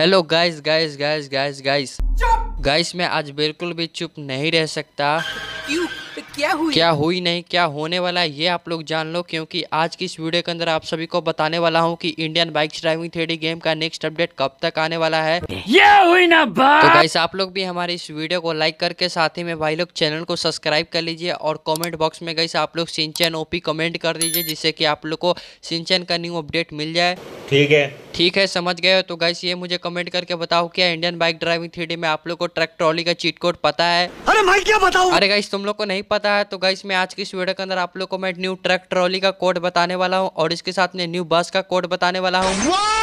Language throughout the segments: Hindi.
hello guys guys guys guys guys guys मैं आज बिल्कुल भी चुप नहीं रह सकता तो क्या हुई क्या हुई नहीं क्या होने वाला है ये आप लोग जान लो क्योंकि आज की इस वीडियो के अंदर आप सभी को बताने वाला हूँ कि Indian bike driving three game का नेक्स्ट अपडेट कब तक आने वाला है ये हुई ना बात तो आप लोग भी हमारे इस वीडियो को लाइक करके साथ ही में भाई लोग चैनल को सब्सक्राइब कर लीजिए और कॉमेंट बॉक्स में गाइस आप लोग सिंचन ओपी कमेंट कर दीजिए जिससे की आप लोग को सिंचन का न्यू अपडेट मिल जाए ठीक है ठीक है समझ गए तो गाइस ये मुझे कमेंट करके बताओ क्या इंडियन बाइक ड्राइविंग थ्री में आप लोग को ट्रक ट्रॉली का चीट कोड पता है अरे मैं क्या बताऊं अरे गाइस तुम लोग को नहीं नहीं पता है तो गाइस मैं आज की इस वीडियो के अंदर आप लोग को मैं न्यू ट्रक ट्रॉली का कोड बताने वाला हूँ और इसके साथ में न्यू बस का कोड बताने वाला हूँ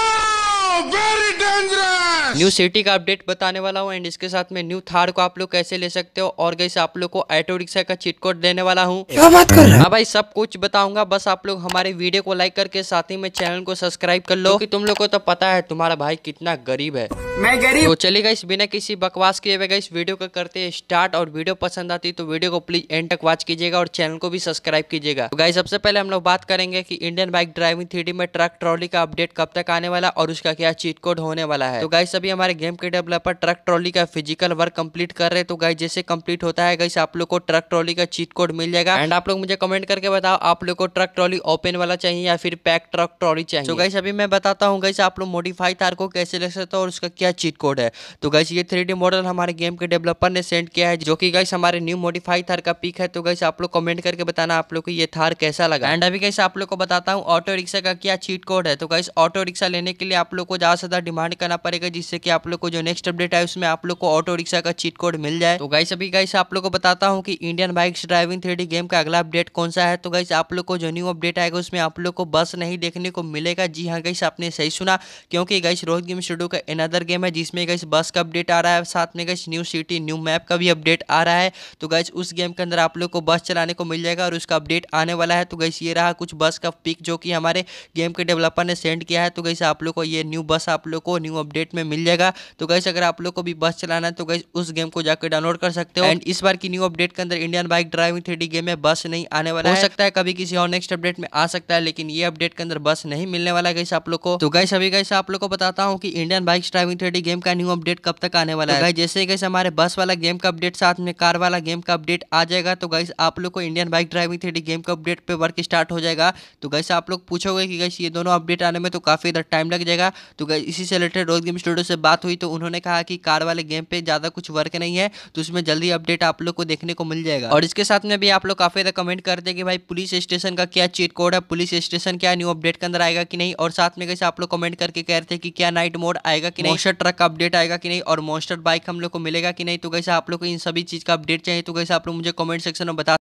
वेरी डेंजरस न्यू सिटी का अपडेट बताने वाला हूँ एंड इसके साथ में न्यू थार को आप लोग कैसे ले सकते हो और कैसे आप लोग को ऑटो रिक्शा का चीट कोड देने वाला हूँ हाँ भाई सब कुछ बताऊंगा बस आप लोग हमारे वीडियो को लाइक करके साथ ही में चैनल को सब्सक्राइब कर लो की तुम लोग को तो पता है तुम्हारा भाई कितना गरीब है मैं गरीब तो चलेगा इस बिना किसी बकवास के इस वीडियो का करते हैं स्टार्ट और वीडियो पसंद आती तो वीडियो को प्लीज एंड तक वॉच कीजिएगा और चैनल को भी सब्सक्राइब कीजिएगा तो गाई सबसे पहले हम लोग बात करेंगे कि इंडियन बाइक ड्राइविंग थ्री में ट्रक ट्रॉली का अपडेट कब तक आने वाला और उसका क्या क्या चीट कोड होने वाला है तो गाइस अभी हमारे गेम के डेवलपर ट्रक ट्रॉली का फिजिकल वर्क कंप्लीट कर रहे हैं तो गाइस जैसे कंप्लीट होता है गाइस आप लोग को ट्रक ट्रॉली का चीट कोड मिल जाएगा एंड आप लोग मुझे कमेंट करके बताओ आप लोग को ट्रक ट्रॉली ओपन वाला चाहिए या फिर पैक ट्रक ट्रॉली चाहिए तो गाइस अभी मैं बताता हूँ गाइस आप लोग मोडिफाई थार को कैसे ले सकते हो और उसका क्या चीट कोड है तो गाइस ये थ्री मॉडल हमारे गेम के डेवलपर ने सेंड किया है जो की गाइस हमारे न्यू मोडिफाई थार का पिक है तो गाइस आप लोग कमेंट करके बताना आप लोग को ये थार कैसा लगा एंड अभी गाइस आप लोग को बताता हूँ ऑटो रिक्शा का क्या चीट कोड है तो गाइस ऑटो रिक्शा लेने के लिए आप लोग को ज़्यादा से ज़्यादा डिमांड करना पड़ेगा जिससे कि आप लोग को जो नेक्स्ट अपडेट है उसमें आप लोग को ऑटो रिक्शा का चीट कोड मिल जाए तो गाइस अभी गाइस आप लोग को बताता हूँ कि Indian bikes driving three game का अगला अपडेट कौन सा है तो गाइस आप लोग को जो न्यू अपडेट आएगा उसमें आप लोग को बस नहीं देखने को मिलेगा जी हाँ गाइस आपने सही सुना क्योंकि गाइस रोहित गेम स्टूडियो का अनदर गेम है जिसमें गाइस बस का अपडेट आ रहा है साथ में guys new city new map का भी अपडेट आ रहा है तो गाइस उस गेम के अंदर आप लोग को बस चलाने को मिल जाएगा और उसका अपडेट आने वाला है तो गाइस ये रहा कुछ बस का पिक जो कि हमारे गेम के डेवलपर ने सेंड किया है तो गाइस आप लोग को ये न्यू बस आप लोग को न्यू अपडेट में मिल जाएगा तो गैस अगर आप लोग को भी बस चलाना है तो गैस उस गेम को जाकर डाउनलोड कर सकते हो एंड इस बार की न्यू अपडेट के अंदर Indian bike driving three game में बस नहीं आने वाला हो सकता है कभी किसी और नेक्स्ट अपडेट में आ सकता है लेकिन ये अपडेट के अंदर बस नहीं मिलने वाला गैस आप लोग को तो गैस अभी गैस आप लोग को बताता हूँ की Indian bike driving three game का न्यू अपडेट कब तक आने वाला तो है जैसे गैस हमारे बस वाला गेम का अपडेट साथ में कार वाला गेम का अपडेट आ जाएगा तो गैस आप लोग को Indian bike driving three game का अपडेट पे वर्क स्टार्ट हो जाएगा तो गैस आप लोग पूछोगे कि गैस ये दोनों अपडेट आने में तो काफी इधर टाइम लग जाएगा तो इसी से रिलेटेड रोहित गेम स्टूडियो से बात हुई तो उन्होंने कहा कि कार वाले गेम पे ज़्यादा कुछ वर्क नहीं है तो उसमें जल्दी अपडेट आप लोग को देखने को मिल जाएगा और इसके साथ में भी आप लोग काफ़ी ज़्यादा कमेंट करते हैं कि भाई पुलिस स्टेशन का क्या चीट कोड है पुलिस स्टेशन क्या न्यू अपडेट के अंदर आएगा कि नहीं और साथ में कैसे आप लोग कमेंट करके कह रहे थे कि क्या नाइट मोड आएगा कि नहीं ट्रक का अपडेट आएगा कि नहीं और मोस्टर बाइक हम लोग को मिलेगा कि नहीं तो कैसे आप लोग को इन सभी चीज़ का अपडेट चाहिए तो कैसे आप लोग मुझे कमेंट सेक्शन में बता